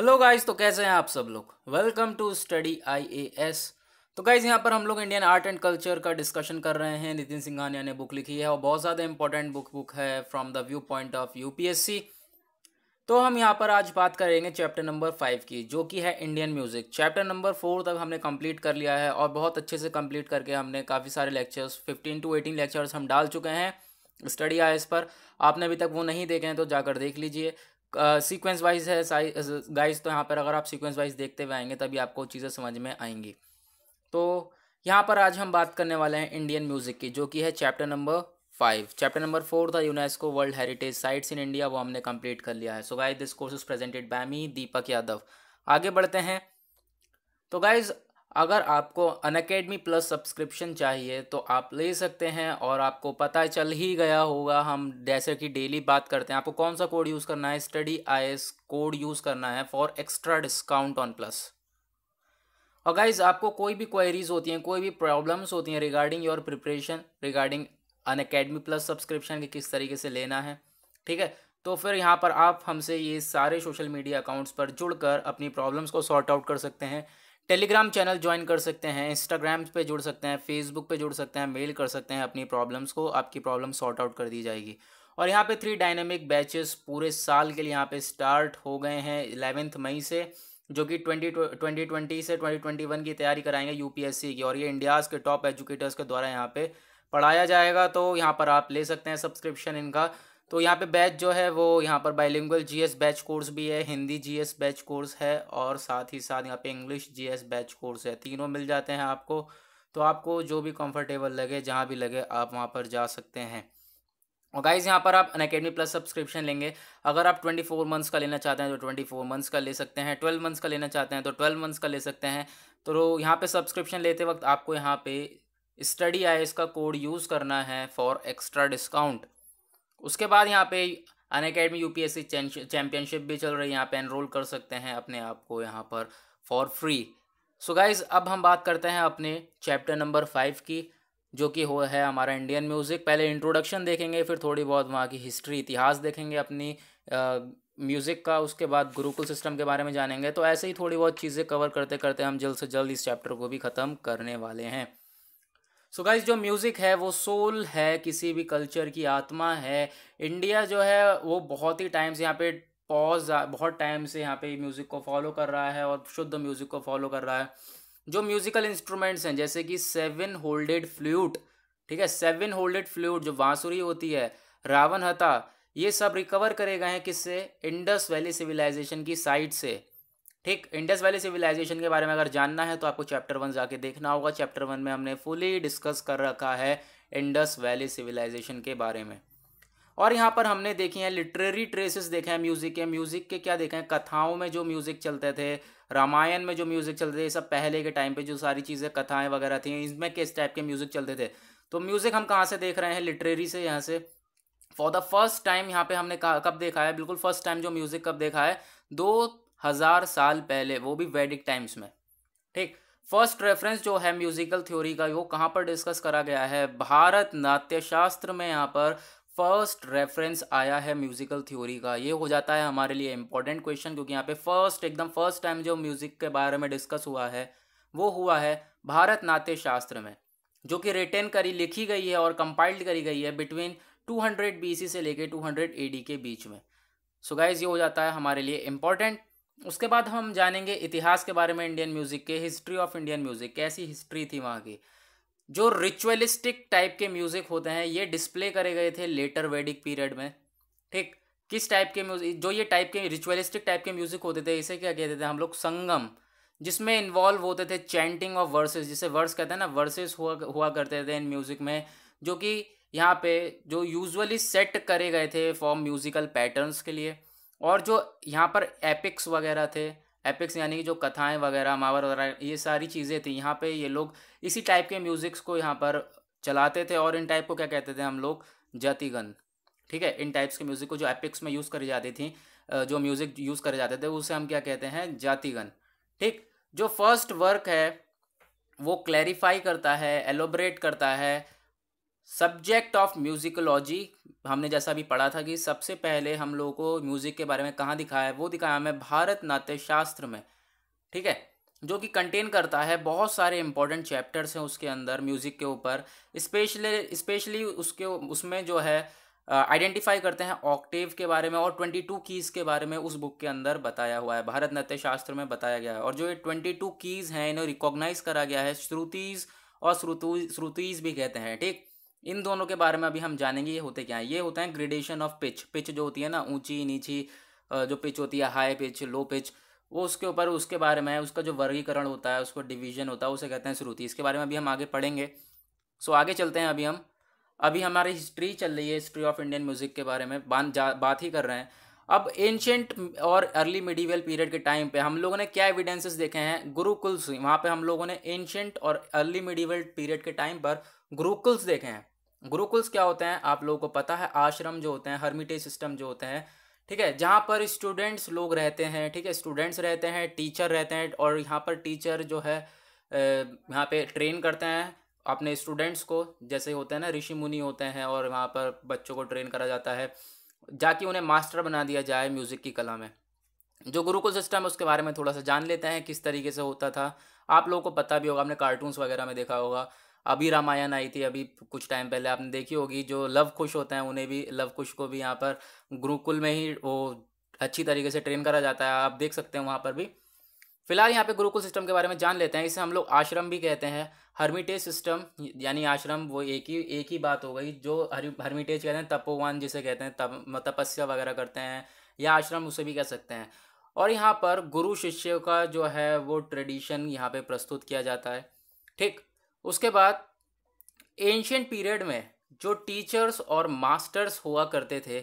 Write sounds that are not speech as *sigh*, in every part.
hello guys तो कैसे हैं आप सब लोग वेलकम टू स्टडी आईएएस तो गाइस यहाँ पर हम लोग इंडियन आर्ट एंड कल्चर का डिस्कशन कर रहे हैं नितिन सिंघानिया ने बुक लिखी है और बहुत ज़्यादा इंपॉर्टेंट बुक बुक है from the view point of UPSC तो हम यहाँ पर आज बात करेंगे चैप्टर नंबर फाइव की जो कि है Indian music chapter number four तक हमने कंप्लीट कर लिया है और बहुत अच्छे से कंप्लीट करके हमने काफ़ी सारे lectures fifteen to eighteen lectures हम डाल चुके हैं स्टडी आई पर आपने अभी तक वो नहीं देखे हैं तो जाकर देख लीजिए सीक्वेंस वाइज है गाइस तो यहाँ पर अगर आप सीक्वेंस वाइज देखते हुए आएंगे तभी आपको चीज़ें समझ में आएंगी तो यहाँ पर आज हम बात करने वाले हैं इंडियन म्यूज़िक की जो कि है chapter number five chapter number four था UNESCO world heritage sites in India वो हमने कंप्लीट कर लिया है so guys this course is presented by me Deepak Yadav आगे बढ़ते हैं तो गाइज अगर आपको अनकेडमी प्लस सब्सक्रिप्शन चाहिए तो आप ले सकते हैं और आपको पता चल ही गया होगा हम जैसे कि डेली बात करते हैं आपको कौन सा कोड यूज़ करना है स्टडी आई कोड यूज़ करना है for extra discount on plus और गाइज आपको कोई भी क्वेरीज होती हैं कोई भी प्रॉब्लम्स होती हैं regarding your preparation regarding Unacademy plus subscription के किस तरीके से लेना है ठीक है तो फिर यहाँ पर आप हमसे ये सारे सोशल मीडिया अकाउंट्स पर जुड़कर अपनी प्रॉब्लम्स को सॉर्ट आउट कर सकते हैं टेलीग्राम चैनल ज्वाइन कर सकते हैं इंस्टाग्राम पे जुड़ सकते हैं फेसबुक पे जुड़ सकते हैं मेल कर सकते हैं अपनी प्रॉब्लम्स को आपकी प्रॉब्लम सॉर्ट आउट कर दी जाएगी और यहाँ पे थ्री डायनेमिक बैचेस पूरे साल के लिए यहाँ पे स्टार्ट हो गए हैं इलेवेंथ मई से जो कि ट्वेंटी ट्वेंटी ट्वेंटी से ट्वेंटी ट्वेंटी वन की तैयारी कराएंगे यूपीएससी की और ये इंडियाज़ के टॉप एजुकेटर्स के द्वारा यहाँ पे पढ़ाया जाएगा तो यहाँ पर आप ले सकते हैं सब्सक्रिप्शन इनका तो यहाँ पे बैच जो है वो यहाँ पर बाइलिंगुअल जीएस बैच कोर्स भी है हिंदी जीएस बैच कोर्स है और साथ ही साथ यहाँ पे इंग्लिश जीएस बैच कोर्स है तीनों मिल जाते हैं आपको तो आपको जो भी कंफर्टेबल लगे जहाँ भी लगे आप वहाँ पर जा सकते हैं और गाइज यहाँ पर आप अनकेडमी प्लस सब्सक्रिप्शन लेंगे अगर आप ट्वेंटी फोर मंथ्स का लेना चाहते हैं तो ट्वेंटी फोर मंथ्स का ले सकते हैं ट्वेल्व मंथ्स का लेना चाहते हैं तो ट्वेल्व मंथ्स का ले सकते हैं तो यहाँ पे सब्सक्रिप्शन लेते वक्त आपको यहाँ पे स्टडी आई इसका कोड यूज़ करना है फॉर एक्स्ट्रा डिस्काउंट उसके बाद यहाँ पे अन अकेडमी यू चैंपियनशिप भी चल रही है यहाँ पे एनरोल कर सकते हैं अपने आप को यहाँ पर फॉर फ्री सो गाइज अब हम बात करते हैं अपने चैप्टर नंबर फाइव की जो कि हो है हमारा इंडियन म्यूज़िक पहले इंट्रोडक्शन देखेंगे फिर थोड़ी बहुत वहाँ की हिस्ट्री इतिहास देखेंगे अपनी म्यूज़िक का उसके बाद गुरुकुल सिस्टम के बारे में जानेंगे तो ऐसे ही थोड़ी बहुत चीज़ें कवर करते करते हम जल्द से जल्द इस चैप्टर को भी ख़त्म करने वाले हैं सो so गाइज जो म्यूज़िक है वो सोल है किसी भी कल्चर की आत्मा है इंडिया जो है वो बहुत ही टाइम से यहाँ पे पॉज बहुत टाइम से यहाँ पे म्यूज़िक को फॉलो कर रहा है और शुद्ध म्यूज़िक को फॉलो कर रहा है जो म्यूज़िकल इंस्ट्रूमेंट्स हैं जैसे कि सेवन होल्डेड फ्लूट ठीक है सेवन होल्डेड फ्लूट जो बाँसुरी होती है रावण हता ये सब रिकवर करे गए हैं किससे इंडस वैली सिविलाइजेशन की साइट से ठीक इंडस वैली सिविलाइजेशन के बारे में अगर जानना है तो आपको चैप्टर वन जाके देखना होगा चैप्टर वन में हमने फुली डिस्कस कर रखा है इंडस वैली सिविलाइजेशन के बारे में और यहाँ पर हमने देखे हैं लिटरेरी ट्रेसेस देखे हैं म्यूजिक के म्यूजिक के क्या देखे हैं कथाओं में जो म्यूजिक चलते थे रामायण में जो म्यूजिक चलते थे सब पहले के टाइम पे जो सारी चीज़ें कथाएं वगैरह थी इनमें किस टाइप के म्यूजिक चलते थे तो म्यूजिक हम कहाँ से देख रहे हैं लिटरेरी से यहाँ से फॉर द फर्स्ट टाइम यहाँ पे हमने कब देखा है बिल्कुल फर्स्ट टाइम जो म्यूजिक कब देखा है दो हजार साल पहले वो भी वैदिक टाइम्स में ठीक फर्स्ट रेफरेंस जो है म्यूजिकल थ्योरी का वो कहाँ पर डिस्कस करा गया है भारत नाट्य शास्त्र में यहाँ पर फर्स्ट रेफरेंस आया है म्यूजिकल थ्योरी का ये हो जाता है हमारे लिए इंपॉर्टेंट क्वेश्चन क्योंकि यहाँ पे फर्स्ट एकदम फर्स्ट टाइम जो म्यूजिक के बारे में डिस्कस हुआ है वो हुआ है भारत नाट्य शास्त्र में जो कि रिटेन करी लिखी गई है और कंपाइल्ड करी गई है बिटवीन 200 बीसी से लेके 200 एडी के बीच में सो so गाइज ये हो जाता है हमारे लिए इम्पॉर्टेंट उसके बाद हम जानेंगे इतिहास के बारे में इंडियन म्यूज़िक के हिस्ट्री ऑफ इंडियन म्यूज़िक कैसी हिस्ट्री थी वहाँ की जो रिचुअलिस्टिक टाइप के म्यूज़िक होते हैं ये डिस्प्ले करे गए थे लेटर वैदिक पीरियड में ठीक किस टाइप के म्यूज़िक जो ये टाइप के रिचुअलिस्टिक टाइप के म्यूज़िक होते थे इसे क्या कहते थे हम लोग संगम जिसमें इन्वॉल्व होते थे चैंटिंग ऑफ वर्सेस जिसे वर्स कहते हैं ना वर्सेस हुआ हुआ करते थे इन म्यूज़िक में जो कि यहाँ पे जो यूजुअली सेट करे गए थे फॉर्म म्यूज़िकल पैटर्न्स के लिए और जो यहाँ पर एपिक्स वगैरह थे एपिक्स यानी कि जो कथाएं वगैरह मावर वगैरह ये सारी चीज़ें थी यहाँ पे ये लोग इसी टाइप के म्यूज़िक्स को यहाँ पर चलाते थे और इन टाइप को क्या कहते थे हम लोग जातिगन ठीक है इन टाइप्स के म्यूज़िक को जो एपिक्स में यूज़ करी जाती थी जो म्यूज़िक यूज़ करे जाते थे उसे हम क्या कहते हैं जातिगन ठीक जो फर्स्ट वर्क है वो क्लैरिफाई करता है एलोब्रेट करता है सब्जेक्ट ऑफ म्यूजिकोलॉजी हमने जैसा भी पढ़ा था कि सबसे पहले हम लोगों को म्यूज़िक के बारे में कहाँ दिखाया है वो दिखाया हमें भारत नाट्य शास्त्र में ठीक है जो कि कंटेन करता है बहुत सारे इंपॉर्टेंट चैप्टर्स हैं उसके अंदर म्यूज़िक के ऊपर स्पेशली स्पेशली उसके उसमें जो है आइडेंटिफाई करते हैं ऑक्टेव के बारे में और ट्वेंटी टू कीज़ के बारे में उस बुक के अंदर बताया हुआ है भारत नाट्य शास्त्र में बताया गया है और जो ये ट्वेंटी टू कीज़ हैं इन्हें रिकॉग्नाइज करा गया है श्रुतिज़ और श्रुतु श्रुतिज़ भी कहते हैं ठीक इन दोनों के बारे में अभी हम जानेंगे ये होते क्या है ये होता है ग्रेडेशन ऑफ पिच पिच जो होती है ना ऊंची नीची जो पिच होती है हाई पिच लो पिच वो उसके ऊपर उसके बारे में उसका जो वर्गीकरण होता है उसको डिवीजन होता है उसे कहते हैं श्रुति इसके बारे में अभी हम आगे पढ़ेंगे सो आगे चलते हैं अभी हम अभी हमारी हिस्ट्री चल रही है हिस्ट्री ऑफ इंडियन म्यूज़िक के बारे में बात ही कर रहे हैं अब एंशेंट और अर्ली मिडीवल पीरियड के टाइम पे हम लोगों ने क्या एविडेंसेस देखे हैं गुरुकुल्स वहाँ पे हम लोगों ने एंशेंट और अर्ली मिडीवल पीरियड के टाइम पर गुरुकुल्स देखे हैं गुरुकुल्स क्या होते हैं आप लोगों को पता है आश्रम जो होते हैं हर्मिटेज सिस्टम जो होते हैं ठीक है जहाँ पर स्टूडेंट्स लोग रहते हैं ठीक है स्टूडेंट्स रहते हैं टीचर रहते हैं और यहाँ पर टीचर जो है यहाँ पे ट्रेन करते हैं अपने स्टूडेंट्स को जैसे होते हैं ना ऋषि मुनि होते हैं और वहाँ पर बच्चों को ट्रेन करा जाता है जाके उन्हें मास्टर बना दिया जाए म्यूज़िक की कला में जो गुरुकुल सिस्टम है उसके बारे में थोड़ा सा जान लेते हैं किस तरीके से होता था आप लोगों को पता भी होगा आपने कार्टून्स वगैरह में देखा होगा अभी रामायण आई थी अभी कुछ टाइम पहले आपने देखी होगी जो लव कुश होते हैं उन्हें भी लव कुश को भी यहाँ पर गुरुकुल में ही वो अच्छी तरीके से ट्रेन करा जाता है आप देख सकते हैं वहाँ पर भी फिलहाल यहाँ पे गुरुकुल सिस्टम के बारे में जान लेते हैं इसे हम लोग आश्रम भी कहते हैं हर्मिटेज सिस्टम यानी आश्रम वो एक ही एक ही बात हो गई जो हर हर्मिटेज कहते हैं तपोवन जिसे कहते हैं तप तपस्या वगैरह करते हैं या आश्रम उसे भी कह सकते हैं और यहाँ पर गुरु शिष्य का जो है वो ट्रेडिशन यहाँ पे प्रस्तुत किया जाता है ठीक उसके बाद एंशियंट पीरियड में जो टीचर्स और मास्टर्स हुआ करते थे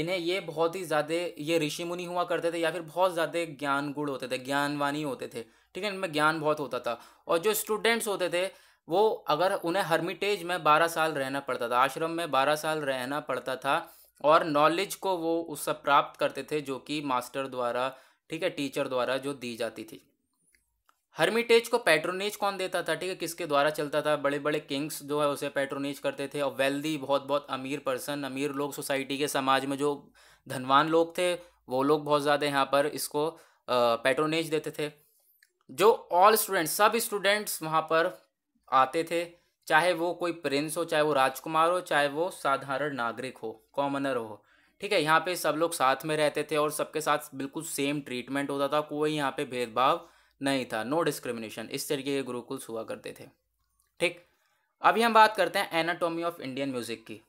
इन्हें ये बहुत ही ज़्यादा ये ऋषि मुनि हुआ करते थे या फिर बहुत ज़्यादा ज्ञान गुण होते थे ज्ञानवानी होते थे ठीक है इनमें ज्ञान बहुत होता था और जो स्टूडेंट्स होते थे वो अगर उन्हें हर्मिटेज में बारह साल रहना पड़ता था आश्रम में बारह साल रहना पड़ता था और नॉलेज को वो उससे प्राप्त करते थे जो कि मास्टर द्वारा ठीक है टीचर द्वारा जो दी जाती थी हर्मिटेज को पैट्रोनेज कौन देता था ठीक है किसके द्वारा चलता था बड़े बड़े किंग्स जो है उसे पेट्रोनेज करते थे और वेल्दी बहुत बहुत अमीर पर्सन अमीर लोग सोसाइटी के समाज में जो धनवान लोग थे वो लोग बहुत ज़्यादा यहाँ पर इसको पेट्रोनेज देते थे जो ऑल स्टूडेंट्स सब स्टूडेंट्स वहाँ पर आते थे चाहे वो कोई प्रिंस हो चाहे वो राजकुमार हो चाहे वो साधारण नागरिक हो कॉमनर हो ठीक है यहाँ पे सब लोग साथ में रहते थे और सबके साथ बिल्कुल सेम ट्रीटमेंट होता था कोई यहाँ पे भेदभाव नहीं था नो डिस्क्रिमिनेशन इस तरीके के गुरुकुल्स हुआ करते थे ठीक अभी हम बात करते हैं एनाटॉमी ऑफ इंडियन म्यूज़िक की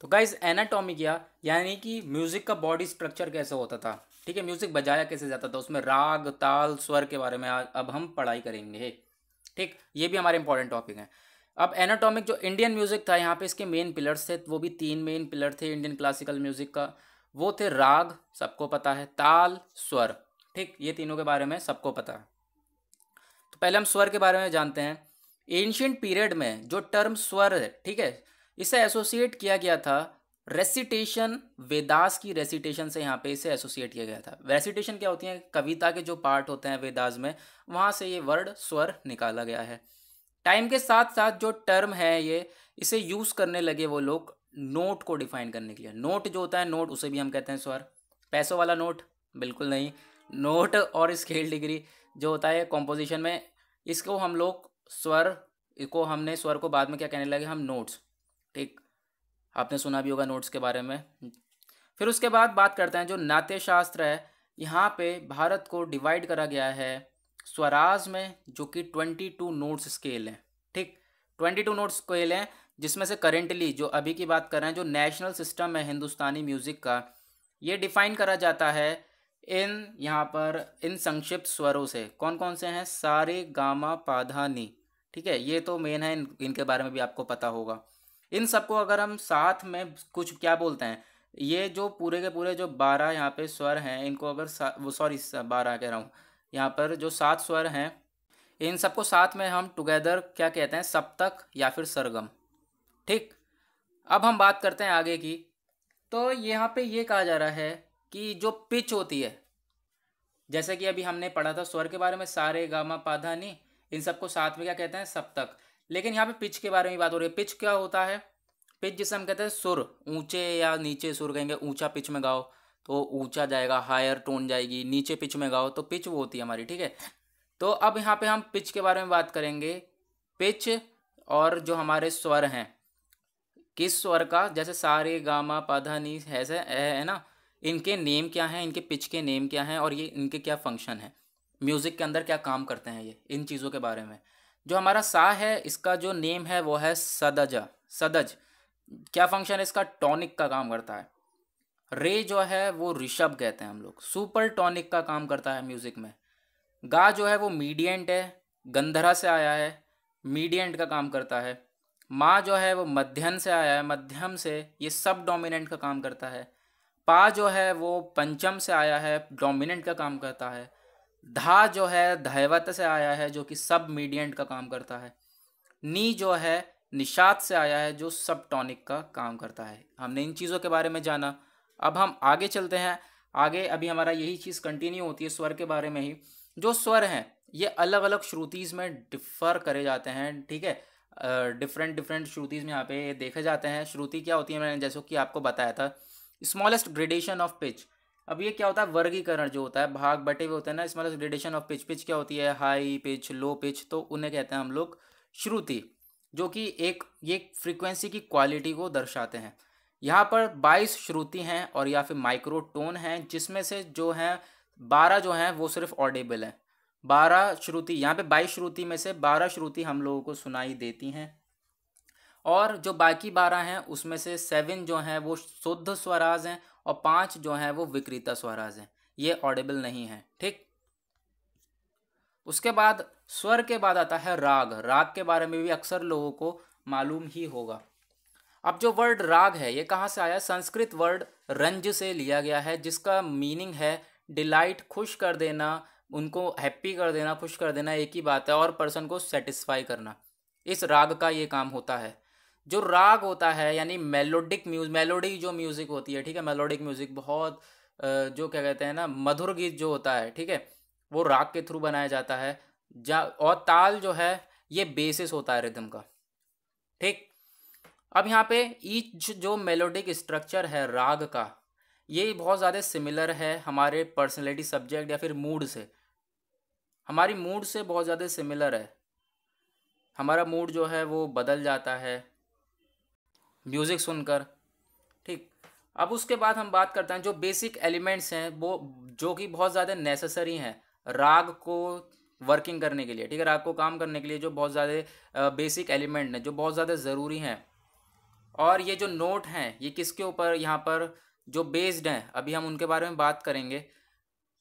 तो गाइज एनाटॉमी क्या यानी कि म्यूज़िक का बॉडी स्ट्रक्चर कैसे होता था ठीक है म्यूज़िक बजाया कैसे जाता था उसमें राग ताल स्वर के बारे में अब हम पढ़ाई करेंगे ठीक ये भी हमारे इंपॉर्टेंट टॉपिक हैं अब एनाटॉमिक जो इंडियन म्यूज़िक था यहाँ पे इसके मेन पिलर्स थे वो भी तीन मेन पिलर थे इंडियन क्लासिकल म्यूज़िक का वो थे राग सबको पता है ताल स्वर ठीक ये तीनों के बारे में सबको पता है तो पहले हम स्वर के बारे में जानते हैं एंशियंट पीरियड में जो टर्म स्वर है ठीक है इसे एसोसिएट किया गया था रेसिटेशन वेदास की रेसिटेशन से यहाँ पे इसे एसोसिएट किया गया था रेसिटेशन क्या होती है कविता के जो पार्ट होते हैं वेदास में वहाँ से ये वर्ड स्वर निकाला गया है टाइम के साथ साथ जो टर्म है ये इसे यूज़ करने लगे वो लोग नोट को डिफाइन करने के लिए नोट जो होता है नोट उसे भी हम कहते हैं स्वर पैसों वाला नोट बिल्कुल नहीं नोट और स्केल डिग्री जो होता है कॉम्पोजिशन में इसको हम लोग स्वर को हमने स्वर को बाद में क्या कहने लगे हम नोट्स ठीक आपने सुना भी होगा नोट्स के बारे में फिर उसके बाद बात करते हैं जो नाट्य शास्त्र है यहाँ पे भारत को डिवाइड करा गया है स्वराज में जो कि ट्वेंटी टू नोट्स स्केल हैं ठीक ट्वेंटी टू नोट्स स्केल हैं जिसमें से करेंटली जो अभी की बात कर रहे हैं जो नेशनल सिस्टम है हिंदुस्तानी म्यूज़िक का ये डिफाइन करा जाता है इन यहाँ पर इन संक्षिप्त स्वरों से कौन कौन से हैं सारे गामा पाधानी ठीक है ये तो मेन है इन, इनके बारे में भी आपको पता होगा इन सबको अगर हम साथ में कुछ क्या बोलते हैं ये जो पूरे के पूरे जो बारह यहाँ पे स्वर हैं इनको अगर वो सॉरी बारह कह रहा हूँ यहाँ पर जो सात स्वर हैं इन सबको साथ में हम टुगेदर क्या कहते हैं सप्तक या फिर सरगम ठीक अब हम बात करते हैं आगे की तो यहाँ पे ये कहा जा रहा है कि जो पिच होती है जैसे कि अभी हमने पढ़ा था स्वर के बारे में सारे गामा पाधानी इन सबको साथ में क्या कहते हैं सप्तक लेकिन यहाँ पे पिच के बारे में बात हो रही है पिच क्या होता है पिच जिसे हम कहते हैं सुर ऊंचे या नीचे सुर कहेंगे ऊंचा पिच में गाओ तो ऊंचा जाएगा हायर टोन जाएगी नीचे पिच में गाओ तो पिच वो होती है हमारी ठीक है तो अब यहाँ पे हम पिच के बारे में बात करेंगे पिच और जो हमारे स्वर हैं किस स्वर का जैसे सारे गामा पाधानी ऐसे है, है ना इनके नेम क्या हैं इनके पिच के नेम क्या हैं और ये इनके क्या फंक्शन है म्यूज़िक के अंदर क्या काम करते हैं ये इन चीज़ों के बारे में जो हमारा सा है इसका जो नेम है वो है सदजा सदज क्या फंक्शन है इसका टॉनिक का काम करता है रे जो है वो ऋषभ कहते हैं हम लोग सुपर टॉनिक का काम करता है म्यूज़िक में गा जो है वो मीडियंट है गंधरा से आया है मीडियंट का काम करता है माँ जो है वो मध्यम से आया है मध्यम से ये सब डोमिनेंट का काम करता है पा जो है वो पंचम से आया है डोमिनेंट का काम करता है धा जो है धैवत से आया है जो कि सब मीडियंट का काम करता है नी जो है निषाद से आया है जो सब टॉनिक का काम करता है हमने इन चीज़ों के बारे में जाना अब हम आगे चलते हैं आगे अभी हमारा यही चीज़ कंटिन्यू होती है स्वर के बारे में ही जो स्वर हैं ये अलग अलग श्रुतिज़ में डिफ़र करे जाते हैं ठीक है डिफरेंट डिफरेंट श्रुतिज़ में यहाँ पे देखे जाते हैं श्रुति क्या होती है मैंने जैसे कि आपको बताया था स्मॉलेस्ट ग्रेडेशन ऑफ पिच अब ये क्या होता है वर्गीकरण जो होता है भाग बटे हुए होते हैं ना smallest gradation of pitch pitch क्या होती है हाई पिच लो पिच तो उन्हें कहते हैं हम लोग श्रुति जो कि एक ये फ्रीक्वेंसी की क्वालिटी को दर्शाते हैं यहाँ पर 22 श्रुति हैं और या फिर माइक्रोटोन हैं जिसमें से जो हैं 12 जो हैं वो सिर्फ ऑडेबल हैं 12 श्रुति यहाँ पे 22 श्रुति में से 12 श्रुति हम लोगों को सुनाई देती हैं और जो बाकी बारह हैं उसमें से सेवन जो हैं वो शुद्ध स्वराज हैं और पाँच जो हैं वो विक्रेता स्वराज हैं ये ऑडिबल नहीं है ठीक उसके बाद स्वर के बाद आता है राग राग के बारे में भी अक्सर लोगों को मालूम ही होगा अब जो वर्ड राग है ये कहाँ से आया संस्कृत वर्ड रंज से लिया गया है जिसका मीनिंग है डिलाइट खुश कर देना उनको हैप्पी कर देना खुश कर देना एक ही बात है और पर्सन को सेटिस्फाई करना इस राग का ये काम होता है जो राग होता है यानी मेलोडिक म्यूज मेलोडी जो म्यूज़िक होती है ठीक है मेलोडिक म्यूज़िक बहुत जो क्या कहते हैं ना मधुर गीत जो होता है ठीक है वो राग के थ्रू बनाया जाता है जा और ताल जो है ये बेसिस होता है रिदम का ठीक अब यहाँ पे ईच जो मेलोडिक स्ट्रक्चर है राग का ये बहुत ज़्यादा सिमिलर है हमारे पर्सनैलिटी सब्जेक्ट या फिर मूड से हमारी मूड से बहुत ज़्यादा सिमिलर है हमारा मूड जो है वो बदल जाता है म्यूज़िक सुनकर ठीक अब उसके बाद हम बात करते हैं जो बेसिक एलिमेंट्स हैं वो जो कि बहुत ज़्यादा नेसेसरी हैं राग को वर्किंग करने के लिए ठीक है राग को काम करने के लिए जो बहुत ज़्यादा बेसिक एलिमेंट हैं जो बहुत ज़्यादा ज़रूरी हैं और ये जो नोट हैं ये किसके ऊपर यहाँ पर जो बेस्ड हैं अभी हम उनके बारे में बात करेंगे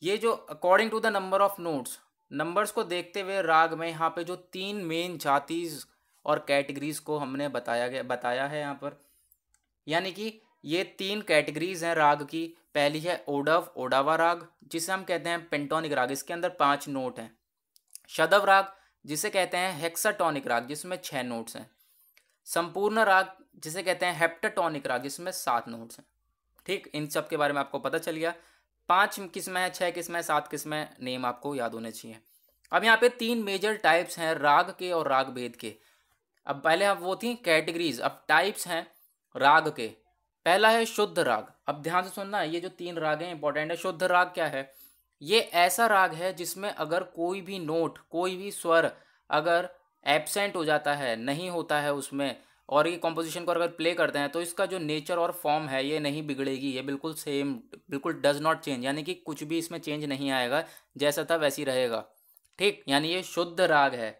ये जो according to the number of notes numbers को देखते हुए राग में यहाँ पे जो तीन मेन जातीज और कैटेगरीज़ को हमने बताया गया बताया है यहाँ पर यानी कि ये तीन कैटेगरीज हैं राग की पहली है ओडव ओडावा राग जिसे हम कहते हैं पेंटोनिक राग इसके अंदर पांच नोट हैं शदव राग जिसे कहते हैं हेक्साटोनिक राग जिसमें छः नोट्स हैं संपूर्ण राग जिसे कहते हैं हेप्टाटोनिक राग जिसमें सात नोट्स हैं ठीक इन सब के बारे में आपको पता चल गया पाँच किस्में हैं छः किस्में सात किस्में नेम आपको याद होने चाहिए अब यहाँ पे तीन मेजर टाइप्स हैं राग के और राग भेद के अब पहले आप वो थी कैटेगरीज अब टाइप्स हैं राग के पहला है शुद्ध राग अब ध्यान से सुनना ये जो तीन राग हैं इंपॉर्टेंट है शुद्ध राग क्या है ये ऐसा राग है जिसमें अगर कोई भी नोट कोई भी स्वर अगर एबसेंट हो जाता है नहीं होता है उसमें और ये कॉम्पोजिशन को अगर प्ले करते हैं तो इसका जो नेचर और फॉर्म है ये नहीं बिगड़ेगी ये बिल्कुल सेम बिल्कुल डज नॉट चेंज यानी कि कुछ भी इसमें चेंज नहीं आएगा जैसा था वैसी रहेगा ठीक यानी ये शुद्ध राग है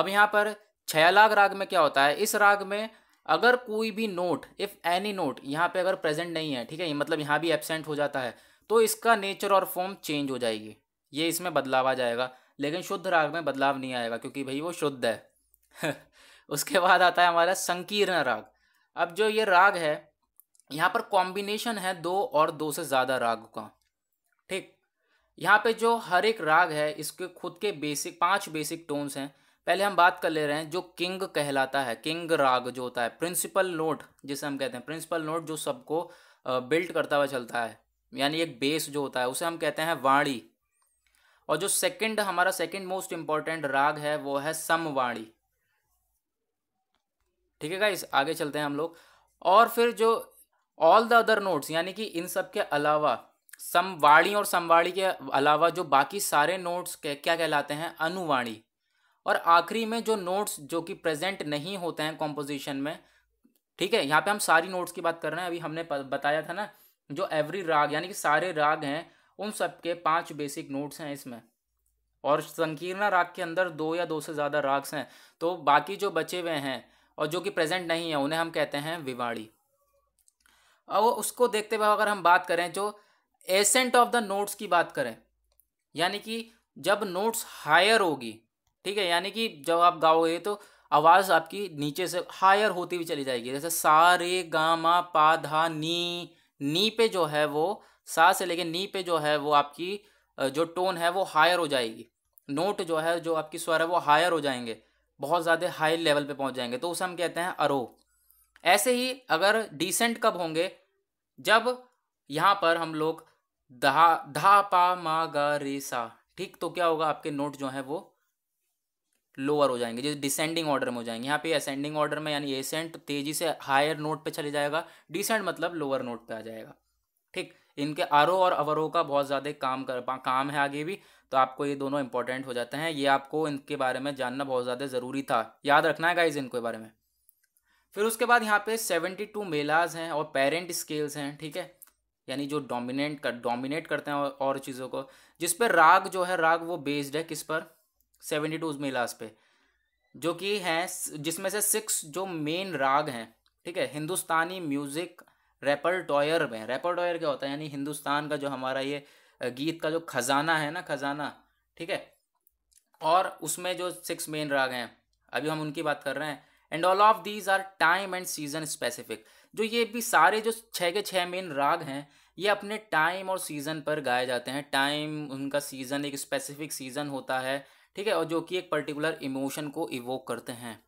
अब यहाँ पर छयालाग राग में क्या होता है इस राग में अगर कोई भी नोट इफ़ एनी नोट यहाँ पे अगर प्रेजेंट नहीं है ठीक है मतलब यहाँ भी एबसेंट हो जाता है तो इसका नेचर और फॉर्म चेंज हो जाएगी ये इसमें बदलाव आ जाएगा लेकिन शुद्ध राग में बदलाव नहीं आएगा क्योंकि भाई वो शुद्ध है *laughs* उसके बाद आता है हमारा संकीर्ण राग अब जो ये राग है यहाँ पर कॉम्बिनेशन है दो और दो से ज़्यादा राग का ठीक यहाँ पे जो हर एक राग है इसके खुद के बेसिक पांच बेसिक टोन्स हैं पहले हम बात कर ले रहे हैं जो किंग कहलाता है किंग राग जो होता है प्रिंसिपल नोट जिसे हम कहते हैं प्रिंसिपल नोट जो सबको बिल्ट करता हुआ चलता है यानी एक बेस जो होता है उसे हम कहते हैं वाणी और जो सेकंड हमारा सेकंड मोस्ट इम्पॉर्टेंट राग है वो है समवाणी ठीक है गाइस आगे चलते हैं हम लोग और फिर जो ऑल द अदर नोट्स यानी कि इन सब के अलावा समवाणी और समवाणी के अलावा जो बाकी सारे नोट्स के क्या कहलाते हैं अनुवाणी और आखिरी में जो नोट्स जो कि प्रेजेंट नहीं होते हैं कॉम्पोजिशन में ठीक है यहाँ पे हम सारी नोट्स की बात कर रहे हैं अभी हमने बताया था ना जो एवरी राग यानी कि सारे राग हैं उन सब के पांच बेसिक नोट्स हैं इसमें और संकीर्ण राग के अंदर दो या दो से ज़्यादा राग्स हैं तो बाकी जो बचे हुए हैं और जो कि प्रेजेंट नहीं है उन्हें हम कहते हैं विवाड़ी और उसको देखते हुए अगर हम बात करें जो एसेंट ऑफ द नोट्स की बात करें यानी कि जब नोट्स हायर होगी ठीक है यानी कि जब आप गाओगे तो आवाज़ आपकी नीचे से हायर होती हुई चली जाएगी जैसे सा रे गा मा पा धा नी नी पे जो है वो सा से लेकिन नी पे जो है वो आपकी जो टोन है वो हायर हो जाएगी नोट जो है जो आपकी स्वर है वो हायर हो जाएंगे बहुत ज़्यादा हाई लेवल पे पहुंच जाएंगे तो उसे हम कहते हैं अरो ऐसे ही अगर डिसेंट कब होंगे जब यहाँ पर हम लोग धा धा पा मा गा रे सा ठीक तो क्या होगा आपके नोट जो है वो लोअर हो जाएंगे जैसे डिसेंडिंग ऑर्डर में हो जाएंगे यहाँ पे असेंडिंग ऑर्डर में यानी एसेंट तेजी से हायर नोट पे चले जाएगा डिसेंट मतलब लोअर नोट पे आ जाएगा ठीक इनके आरओ और अवरो का बहुत ज़्यादा काम कर काम है आगे भी तो आपको ये दोनों इंपॉर्टेंट हो जाते हैं ये आपको इनके बारे में जानना बहुत ज़्यादा ज़रूरी था याद रखना है गाइज इनके बारे में फिर उसके बाद यहाँ पे सेवेंटी टू मेलाज हैं और पेरेंट स्केल्स हैं ठीक है यानी जो डोमिनेट कर डोमिनेट करते हैं और, और चीज़ों को जिस पर राग जो है राग वो बेस्ड है किस पर सेवेंटी टू मेलास पे जो कि हैं जिसमें से सिक्स जो मेन राग हैं ठीक है हिंदुस्तानी म्यूज़िक टॉयर में टॉयर क्या होता है यानी हिंदुस्तान का जो हमारा ये गीत का जो खजाना है ना खजाना ठीक है और उसमें जो सिक्स मेन राग हैं अभी हम उनकी बात कर रहे हैं and all of these are time and season specific जो ये भी सारे जो छः के छः मेन राग हैं ये अपने टाइम और सीज़न पर गाए जाते हैं टाइम उनका सीज़न एक स्पेसिफिक सीज़न होता है ठीक है और जो कि एक पर्टिकुलर इमोशन को इवोक करते हैं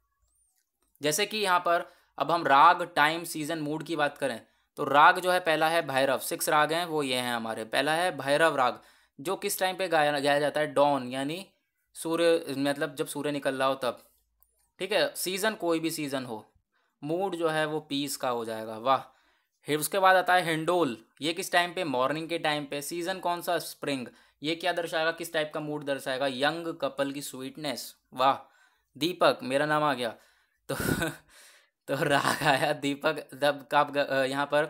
जैसे कि यहाँ पर अब हम राग टाइम सीजन मूड की बात करें तो राग जो है पहला है भैरव सिक्स राग हैं वो ये हैं हमारे पहला है भैरव राग जो किस टाइम पे गाया गाया जाता है डॉन यानी सूर्य मतलब जब सूर्य निकल रहा हो तब ठीक है सीज़न कोई भी सीज़न हो मूड जो है वो पीस का हो जाएगा वाह उसके बाद आता है हिंडोल ये किस टाइम पे मॉर्निंग के टाइम पे सीज़न कौन सा स्प्रिंग ये क्या दर्शाएगा किस टाइप का मूड दर्शाएगा यंग कपल की स्वीटनेस वाह दीपक मेरा नाम आ गया तो *laughs* तो राग आया दीपक दब कब यहाँ पर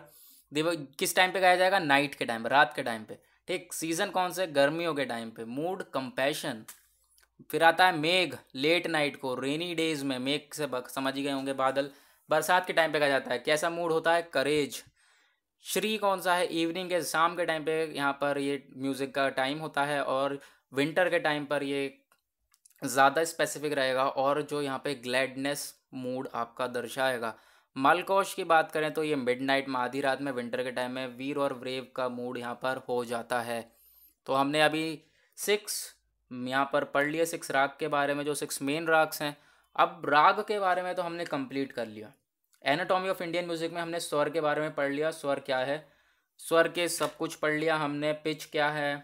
दीपक किस टाइम पे गाया जाएगा नाइट के टाइम रात के टाइम पे ठीक सीजन कौन से गर्मियों के टाइम पे मूड कंपैशन फिर आता है मेघ लेट नाइट को रेनी डेज में मेघ से समझ ही गए होंगे बादल बरसात के टाइम पे कहा जाता है कैसा मूड होता है करेज श्री कौन सा है इवनिंग के शाम के टाइम पे यहाँ पर ये म्यूज़िक का टाइम होता है और विंटर के टाइम पर ये ज़्यादा स्पेसिफिक रहेगा और जो यहाँ पे ग्लैडनेस मूड आपका दर्शाएगा मालकोश की बात करें तो ये मिडनाइट आधी रात में विंटर के टाइम में वीर और ब्रेव का मूड यहाँ पर हो जाता है तो हमने अभी सिक्स यहाँ पर पढ़ लिया सिक्स राग के बारे में जो सिक्स मेन राग्स हैं अब राग के बारे में तो हमने कंप्लीट कर लिया एनाटॉमी ऑफ इंडियन म्यूजिक में हमने स्वर के बारे में पढ़ लिया स्वर क्या है स्वर के सब कुछ पढ़ लिया हमने पिच क्या है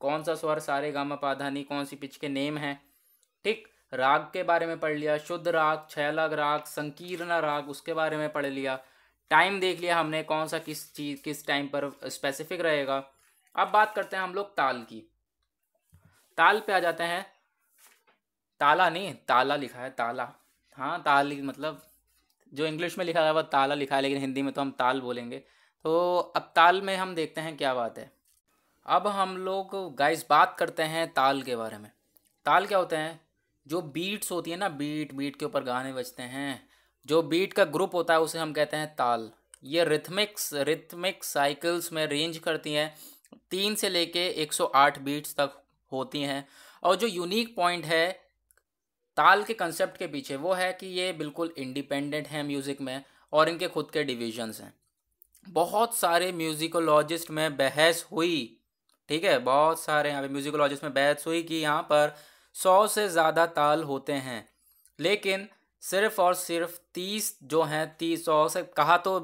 कौन सा स्वर सारे गामा पाधानी कौन सी पिच के नेम हैं ठीक राग के बारे में पढ़ लिया शुद्ध राग छयलग राग संकीर्ण राग उसके बारे में पढ़ लिया टाइम देख लिया हमने कौन सा किस चीज़ किस टाइम पर स्पेसिफिक रहेगा अब बात करते हैं हम लोग ताल की ताल पे आ जाते हैं ताला नहीं ताला लिखा है ताला हाँ ताल मतलब जो इंग्लिश में लिखा है वह ताला लिखा है लेकिन हिंदी में तो हम ताल बोलेंगे तो अब ताल में हम देखते हैं क्या बात है अब हम लोग गाइस बात करते हैं ताल के बारे में ताल क्या होते हैं जो बीट्स होती है ना बीट बीट के ऊपर गाने बजते हैं जो बीट का ग्रुप होता है उसे हम कहते हैं ताल ये रिथमिक्स रिथमिक साइकिल्स में रेंज करती हैं तीन से लेके 108 बीट्स तक होती हैं और जो यूनिक पॉइंट है ताल के कंसेप्ट के पीछे वो है कि ये बिल्कुल इंडिपेंडेंट हैं म्यूज़िक में और इनके खुद के डिविजन्स हैं बहुत सारे म्यूज़िकोलॉजिस्ट में बहस हुई ठीक है बहुत सारे यहाँ पे म्यूज़िकोलॉजिस्ट में बहस हुई कि यहाँ पर सौ से ज़्यादा ताल होते हैं लेकिन सिर्फ और सिर्फ तीस जो हैं तीस सौ से कहा तो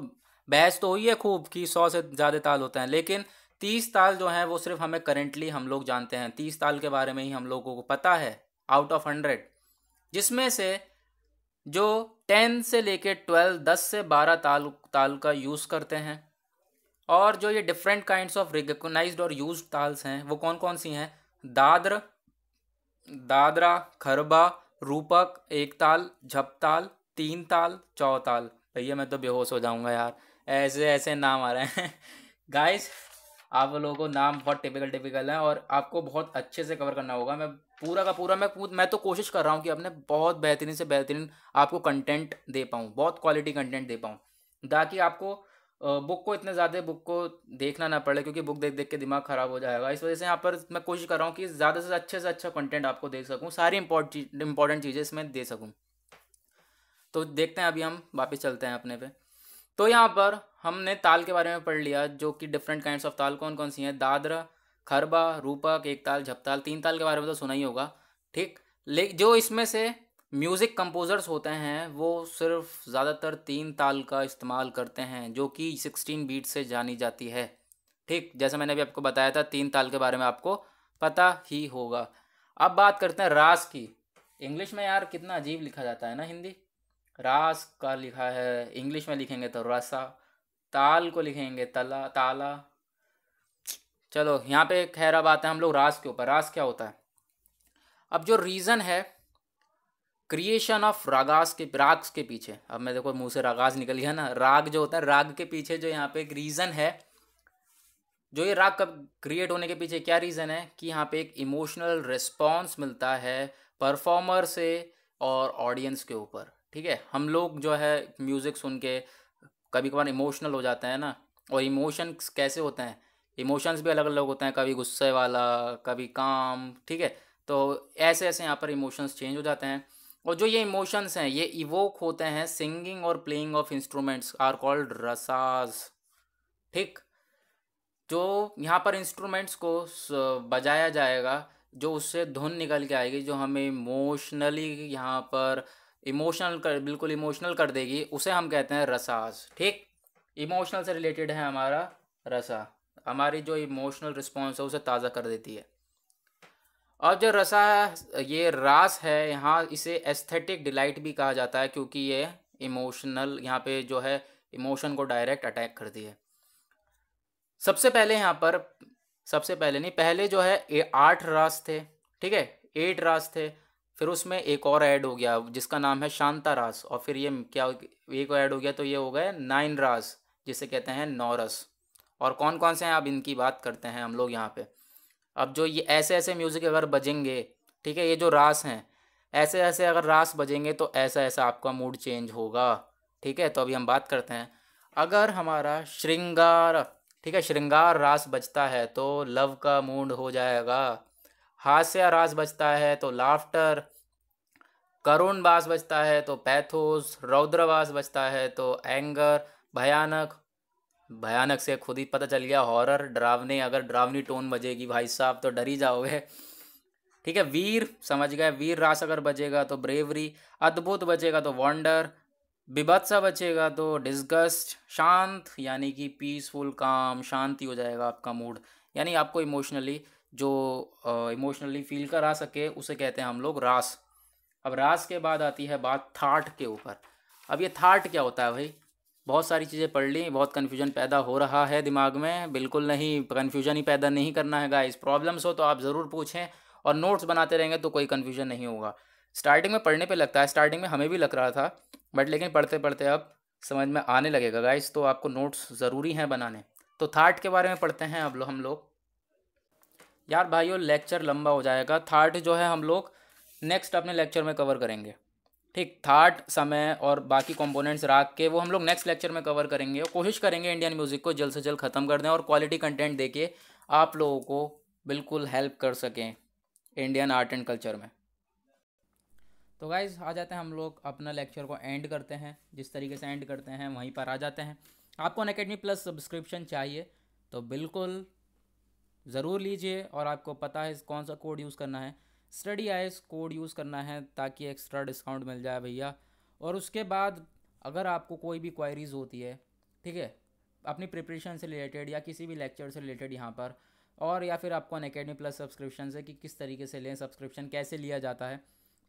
बहस तो हुई है खूब कि सौ से ज़्यादा ताल होते हैं लेकिन तीस ताल जो हैं वो सिर्फ हमें करेंटली हम लोग जानते हैं तीस ताल के बारे में ही हम लोगों को पता है आउट ऑफ हंड्रेड जिसमें से जो टेन से लेके ट्वेल्व दस से बारह ताल ताल का यूज़ करते हैं और जो ये डिफरेंट काइंड्स ऑफ रिकोगनाइज और यूज ताल्स हैं वो कौन कौन सी हैं दादर दादरा खरबा रूपक एक ताल झप ताल तीन ताल चौताल भैया मैं तो बेहोश हो जाऊंगा यार ऐसे ऐसे नाम आ रहे हैं गाइस *laughs* आप लोगों को नाम बहुत टिपिकल टिपिकल है और आपको बहुत अच्छे से कवर करना होगा मैं पूरा का पूरा मैं मैं तो कोशिश कर रहा हूँ कि अपने बहुत बेहतरीन से बेहतरीन आपको कंटेंट दे पाऊँ बहुत क्वालिटी कंटेंट दे पाऊँ ताकि आपको बुक को इतने ज़्यादा बुक को देखना ना पड़े क्योंकि बुक देख देख के दिमाग ख़राब हो जाएगा इस वजह से यहाँ पर मैं कोशिश कर रहा हूँ कि ज़्यादा से अच्छे से अच्छा कंटेंट आपको दे सकूँ सारी इंपॉर्टेंट इंपॉर्टेंट चीज़ें इसमें दे सकूँ तो देखते हैं अभी हम वापस चलते हैं अपने पे तो यहाँ पर हमने ताल के बारे में पढ़ लिया जो कि डिफरेंट काइंड्स ऑफ ताल कौन कौन सी हैं दादरा खरबा रूपक एक ताल झपताल तीन ताल के बारे में तो सुना ही होगा ठीक ले जो इसमें से म्यूज़िक कंपोज़र्स होते हैं वो सिर्फ ज़्यादातर तीन ताल का इस्तेमाल करते हैं जो कि सिक्सटीन बीट से जानी जाती है ठीक जैसे मैंने अभी आपको बताया था तीन ताल के बारे में आपको पता ही होगा अब बात करते हैं रास की इंग्लिश में यार कितना अजीब लिखा जाता है ना हिंदी रास का लिखा है इंग्लिश में लिखेंगे तो रसा ताल को लिखेंगे तला ताला चलो यहाँ पे खैर अब आते हैं हम लोग रास के ऊपर रास क्या होता है अब जो रीज़न है क्रिएशन ऑफ रागास के राग के पीछे अब मैं देखो मुंह से रागास निकल गया ना राग जो होता है राग के पीछे जो यहाँ पे एक रीज़न है जो ये राग कब क्रिएट होने के पीछे क्या रीज़न है कि यहाँ पे एक इमोशनल रिस्पॉन्स मिलता है परफॉर्मर से और ऑडियंस के ऊपर ठीक है हम लोग जो है म्यूज़िक सुन के कभी कभार इमोशनल हो जाते हैं ना और इमोशन कैसे होते हैं इमोशंस भी अलग अलग होते हैं कभी गुस्से वाला कभी काम ठीक है तो ऐसे ऐसे यहाँ पर इमोशंस चेंज हो जाते हैं और जो ये इमोशंस हैं ये इवोक होते हैं सिंगिंग और playing of instruments are called रसाज ठीक जो यहाँ पर इंस्ट्रूमेंट्स को बजाया जाएगा जो उससे धुन निकल के आएगी जो हमें इमोशनली यहाँ पर इमोशनल कर बिल्कुल इमोशनल कर देगी उसे हम कहते हैं रसाज ठीक इमोशनल से रिलेटेड है हमारा रसा हमारी जो इमोशनल रिस्पॉन्स है उसे ताज़ा कर देती है और जो रसा है ये रास है यहाँ इसे एस्थेटिक डिलाइट भी कहा जाता है क्योंकि ये इमोशनल यहाँ पे जो है इमोशन को डायरेक्ट अटैक करती है सबसे पहले यहाँ पर सबसे पहले नहीं पहले जो है ए आठ रास थे ठीक है एट रास थे फिर उसमें एक और ऐड हो गया जिसका नाम है शांता रास और फिर ये क्या एक ऐड हो गया तो ये हो गए नाइन रास जिसे कहते हैं नौ रस और कौन कौन से हैं अब इनकी बात करते हैं हम लोग यहाँ पे अब जो ये ऐसे ऐसे म्यूज़िक अगर बजेंगे ठीक है ये जो रास हैं ऐसे ऐसे अगर रास बजेंगे तो ऐसा ऐसा आपका मूड चेंज होगा ठीक है तो अभी हम बात करते हैं अगर हमारा श्रृंगार ठीक है श्रृंगार रास बजता है तो लव का मूड हो जाएगा हास्य रास बजता है तो लाफ्टर करुण बास बजता है तो पैथोस रौद्रवास बजता है तो एंगर भयानक भयानक से खुद ही पता चल गया हॉरर डरावने अगर डरावनी टोन बजेगी भाई साहब तो डर ही जाओगे ठीक है वीर समझ गए वीर रास अगर बजेगा तो ब्रेवरी अद्भुत बजेगा तो वॉन्डर विभत्सा बचेगा तो डिस्गस्ट शांत यानी कि पीसफुल काम शांति हो जाएगा आपका मूड यानी आपको इमोशनली जो इमोशनली फील करा सके उसे कहते हैं हम लोग रास अब रास के बाद आती है बात थाट के ऊपर अब ये थाट क्या होता है भाई बहुत सारी चीज़ें पढ़ ली बहुत कन्फ्यूजन पैदा हो रहा है दिमाग में बिल्कुल नहीं कन्फ्यूजन ही पैदा नहीं करना है गाइस प्रॉब्लम्स हो तो आप ज़रूर पूछें और नोट्स बनाते रहेंगे तो कोई कन्फ्यूजन नहीं होगा स्टार्टिंग में पढ़ने पे लगता है स्टार्टिंग में हमें भी लग रहा था बट लेकिन पढ़ते पढ़ते अब समझ में आने लगेगा गाइस तो आपको नोट्स ज़रूरी हैं बनाने तो थाट के बारे में पढ़ते हैं अब लो हम लोग यार भाइयों लेक्चर लंबा हो जाएगा थाट जो है हम लोग नेक्स्ट अपने लेक्चर में कवर करेंगे ठीक थाट समय और बाकी कंपोनेंट्स रख के वो हम लोग नेक्स्ट लेक्चर में कवर करेंगे और कोशिश करेंगे इंडियन म्यूज़िक को जल्द से जल्द ख़त्म कर दें और क्वालिटी कंटेंट देके आप लोगों को बिल्कुल हेल्प कर सकें इंडियन आर्ट एंड कल्चर में तो गाइज आ जाते हैं हम लोग अपना लेक्चर को एंड करते हैं जिस तरीके से एंड करते हैं वहीं पर आ जाते हैं आपको अनकेडमी प्लस सब्सक्रिप्शन चाहिए तो बिल्कुल ज़रूर लीजिए और आपको पता है कौन सा कोड यूज़ करना है स्टडी आइस कोड यूज़ करना है ताकि एक्स्ट्रा डिस्काउंट मिल जाए भैया और उसके बाद अगर आपको कोई भी क्वायरीज़ होती है ठीक है अपनी प्रिपरेशन से रिलेटेड या किसी भी लेक्चर से रिलेटेड यहाँ पर और या फिर आपको अन अकेडमी प्लस सब्सक्रिप्शन से कि किस तरीके से लें सब्सक्रिप्शन कैसे लिया जाता है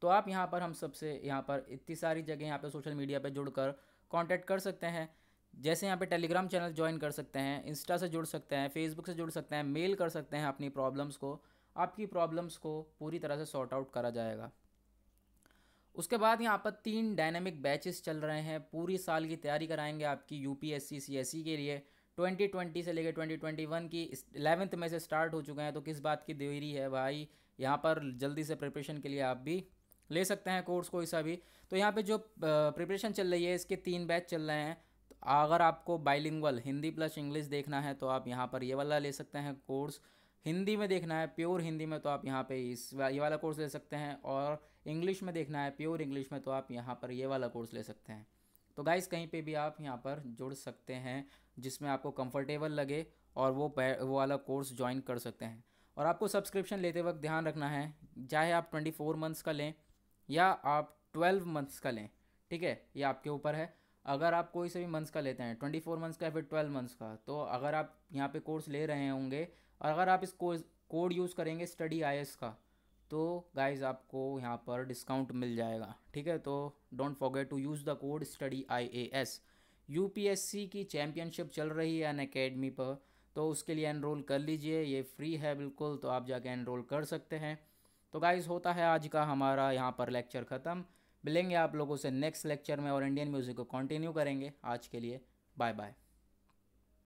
तो आप यहाँ पर हम सबसे यहाँ पर इतनी सारी जगह यहाँ पर सोशल मीडिया पर जुड़कर कांटेक्ट कर सकते हैं जैसे यहाँ पे टेलीग्राम चैनल ज्वाइन कर सकते हैं इंस्टा से जुड़ सकते हैं फेसबुक से जुड़ सकते हैं मेल कर सकते हैं अपनी प्रॉब्लम्स को आपकी प्रॉब्लम्स को पूरी तरह से सॉर्ट आउट करा जाएगा उसके बाद यहाँ पर तीन डायनेमिक बैचेस चल रहे हैं पूरी साल की तैयारी कराएंगे आपकी यू पी एस के लिए 2020 से लेकर 2021 की इलेवेंथ में से स्टार्ट हो चुके हैं तो किस बात की देरी है भाई यहाँ पर जल्दी से प्रिपरेशन के लिए आप भी ले सकते हैं कोर्स कोई सा भी तो यहाँ पे जो प्रिपरेशन चल रही है इसके तीन बैच चल रहे हैं तो अगर आपको बाइलिंगल हिंदी प्लस इंग्लिश देखना है तो आप यहाँ पर ये वाला ले सकते हैं कोर्स हिंदी में देखना है प्योर हिंदी में तो आप यहाँ पे इस वा, ये वाला कोर्स ले सकते हैं और इंग्लिश में देखना है प्योर इंग्लिश में तो आप यहाँ पर ये वाला कोर्स ले सकते हैं तो गाइस कहीं पे भी आप यहाँ पर जुड़ सकते हैं जिसमें आपको कंफर्टेबल लगे और वो वो वाला कोर्स ज्वाइन कर सकते हैं और आपको सब्सक्रिप्शन लेते वक्त ध्यान रखना है चाहे आप ट्वेंटी फोर मंथ्स का लें या आप ट्वेल्व मंथ्स का लें ठीक है ये आपके ऊपर है अगर आप कोई से भी मंथ्स का लेते हैं ट्वेंटी फोर मंथ्स का या फिर ट्वेल्व मंथ्स का तो अगर आप यहाँ पे कोर्स ले रहे होंगे और अगर आप इस कोड यूज़ करेंगे स्टडी आई का तो गाइज आपको यहाँ पर डिस्काउंट मिल जाएगा ठीक है तो don't forget to use the code study I A S U P S C की चैम्पियनशिप चल रही है अन अकेडमी पर तो उसके लिए एनरोल कर लीजिए ये फ्री है बिल्कुल तो आप जाके एनरोल कर सकते हैं तो गाइज़ होता है आज का हमारा यहाँ पर लेक्चर ख़त्म मिलेंगे आप लोगों से नेक्स्ट लेक्चर में और इंडियन म्यूज़िक को कंटिन्यू करेंगे आज के लिए बाय बाय